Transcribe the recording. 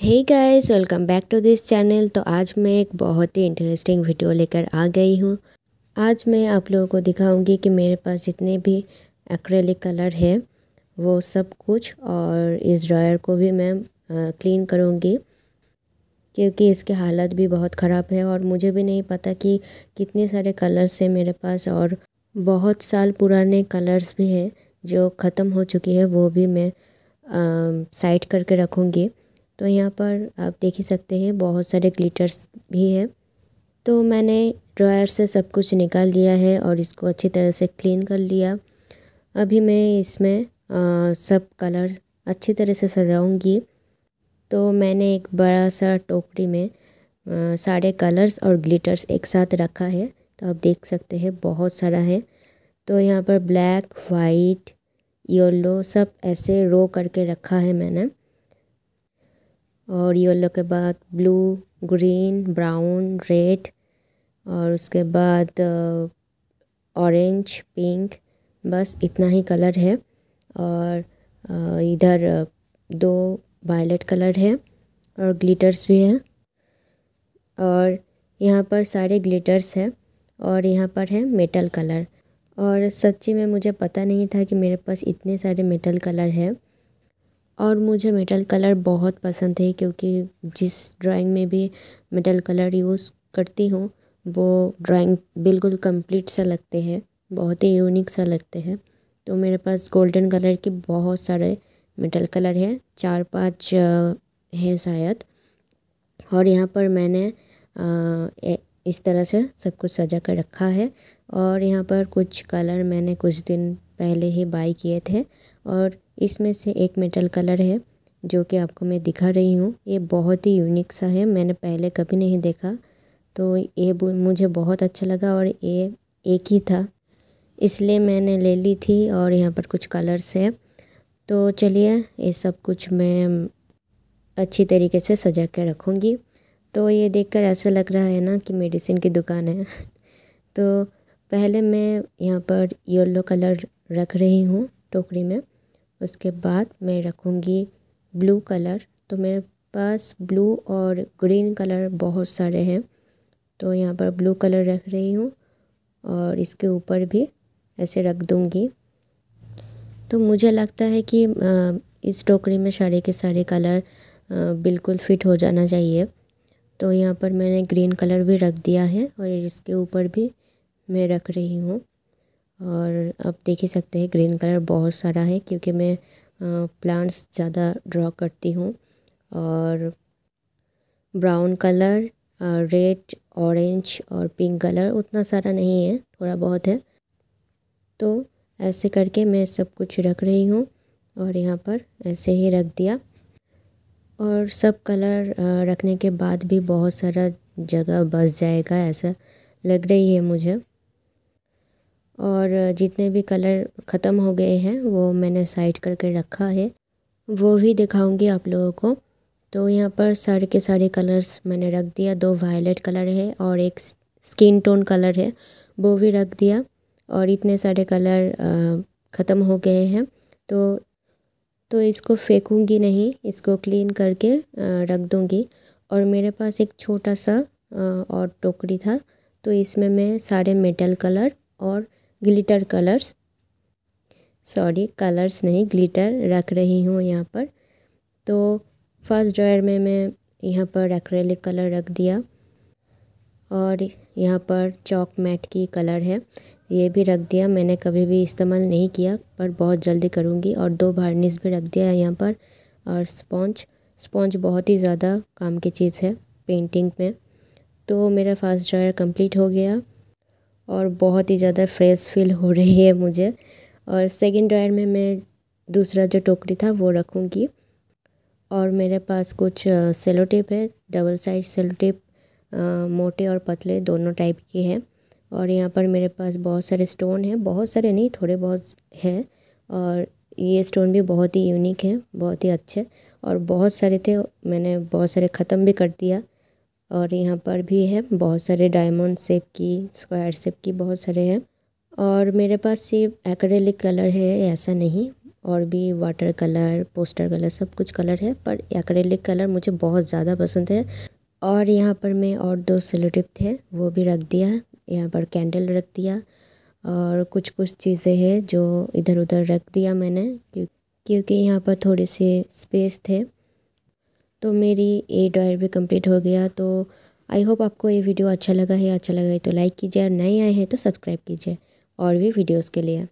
hey guys welcome back to this channel तो आज मैं एक बहुत ही इंटरेस्टिंग वीडियो लेकर आ गई हूँ आज मैं आप लोगों को दिखाऊंगी कि मेरे पास जितने भी एक्रेलिक कलर है वो सब कुछ और इस ड्रायर को भी मैं क्लीन करूँगी क्योंकि इसके हालत भी बहुत ख़राब है और मुझे भी नहीं पता कि कितने सारे कलर्स हैं मेरे पास और बहुत साल पुराने कलर्स भी हैं जो ख़त्म हो चुकी है वो भी मैं साइड करके रखूँगी तो यहाँ पर आप देख ही सकते हैं बहुत सारे ग्लिटर्स भी हैं तो मैंने ड्रायर से सब कुछ निकाल लिया है और इसको अच्छी तरह से क्लीन कर लिया अभी मैं इसमें आ, सब कलर अच्छी तरह से सजाऊंगी तो मैंने एक बड़ा सा टोकरी में आ, सारे कलर्स और ग्लिटर्स एक साथ रखा है तो आप देख सकते हैं बहुत सारा है तो यहाँ पर ब्लैक वाइट येलो सब ऐसे रो करके रखा है मैंने और येलो के बाद ब्लू ग्रीन ब्राउन रेड और उसके बाद ऑरेंज पिंक बस इतना ही कलर है और इधर दो वायलेट कलर है और ग्लिटर्स भी हैं और यहाँ पर सारे ग्लिटर्स है और यहाँ पर है मेटल कलर और सच्ची में मुझे पता नहीं था कि मेरे पास इतने सारे मेटल कलर है और मुझे मेटल कलर बहुत पसंद है क्योंकि जिस ड्राइंग में भी मेटल कलर यूज़ करती हूँ वो ड्राइंग बिल्कुल कंप्लीट सा लगते हैं बहुत ही यूनिक सा लगते हैं तो मेरे पास गोल्डन कलर के बहुत सारे मेटल कलर हैं चार पांच हैं शायद और यहाँ पर मैंने आ, इस तरह से सब कुछ सजा कर रखा है और यहाँ पर कुछ कलर मैंने कुछ दिन पहले ही बाई किए थे और इसमें से एक मेटल कलर है जो कि आपको मैं दिखा रही हूँ ये बहुत ही यूनिक सा है मैंने पहले कभी नहीं देखा तो ये मुझे बहुत अच्छा लगा और ये एक ही था इसलिए मैंने ले ली थी और यहाँ पर कुछ कलर्स है तो चलिए ये सब कुछ मैं अच्छी तरीके से सजा के रखूँगी तो ये देखकर ऐसा लग रहा है ना कि मेडिसिन की दुकान है तो पहले मैं यहाँ पर येलो कलर रख रही हूँ टोकरी में उसके बाद मैं रखूँगी ब्लू कलर तो मेरे पास ब्लू और ग्रीन कलर बहुत सारे हैं तो यहाँ पर ब्लू कलर रख रही हूँ और इसके ऊपर भी ऐसे रख दूँगी तो मुझे लगता है कि इस टोकरी में सारे के सारे कलर बिल्कुल फिट हो जाना चाहिए तो यहाँ पर मैंने ग्रीन कलर भी रख दिया है और इसके ऊपर भी मैं रख रही हूँ और आप देख ही सकते हैं ग्रीन कलर बहुत सारा है क्योंकि मैं प्लांट्स ज़्यादा ड्रॉ करती हूँ और ब्राउन कलर रेड ऑरेंज और पिंक कलर उतना सारा नहीं है थोड़ा बहुत है तो ऐसे करके मैं सब कुछ रख रही हूँ और यहाँ पर ऐसे ही रख दिया और सब कलर रखने के बाद भी बहुत सारा जगह बस जाएगा ऐसा लग रही है मुझे और जितने भी कलर ख़त्म हो गए हैं वो मैंने साइड करके रखा है वो भी दिखाऊंगी आप लोगों को तो यहाँ पर सारे के सारे कलर्स मैंने रख दिया दो वायलेट कलर है और एक स्किन टोन कलर है वो भी रख दिया और इतने सारे कलर ख़त्म हो गए हैं तो तो इसको फेंकूंगी नहीं इसको क्लीन करके रख दूंगी और मेरे पास एक छोटा सा और टोकरी था तो इसमें मैं सारे मेटल कलर और ग्लिटर कलर्स सॉरी कलर्स नहीं ग्लिटर रख रही हूँ यहाँ पर तो फर्स्ट ड्रायर में मैं यहाँ पर एक्रेलिक कलर रख दिया और यहाँ पर चौक मैट की कलर है ये भी रख दिया मैंने कभी भी इस्तेमाल नहीं किया पर बहुत जल्दी करूँगी और दो वार्निश भी रख दिया है यहाँ पर और स्पॉन्ज स्पॉन्ज बहुत ही ज़्यादा काम की चीज़ है पेंटिंग में तो मेरा फर्स्ट ड्रायर कंप्लीट हो गया और बहुत ही ज़्यादा फ्रेश फील हो रही है मुझे और सेकंड ड्रायर में मैं दूसरा जो टोकरी था वो रखूँगी और मेरे पास कुछ सेलो टेप है डबल साइड सेलो टेप मोटे और पतले दोनों टाइप के हैं और यहाँ पर मेरे पास बहुत सारे स्टोन हैं बहुत सारे नहीं थोड़े बहुत हैं और ये स्टोन भी बहुत ही यूनिक हैं बहुत ही अच्छे और बहुत सारे थे मैंने बहुत सारे ख़त्म भी कर दिया और यहाँ पर भी है बहुत सारे डायमंड शेप की स्क्वायर शेप की बहुत सारे हैं और मेरे पास सिर्फ एक्रेलिक कलर है ऐसा नहीं और भी वाटर कलर पोस्टर कलर सब कुछ कलर है पर एक्रेलिक कलर मुझे बहुत ज़्यादा पसंद है और यहाँ पर मैं और दो सेलोटिप थे वो भी रख दिया यहाँ पर कैंडल रख दिया और कुछ कुछ चीज़ें हैं जो इधर उधर रख दिया मैंने क्योंकि यहाँ पर थोड़ी सी स्पेस थे तो मेरी ए ड्रॉयर भी कंप्लीट हो गया तो आई होप आपको ये वीडियो अच्छा लगा है अच्छा लगा है तो लाइक कीजिए और नए आए हैं तो सब्सक्राइब कीजिए और भी वीडियोज़ के लिए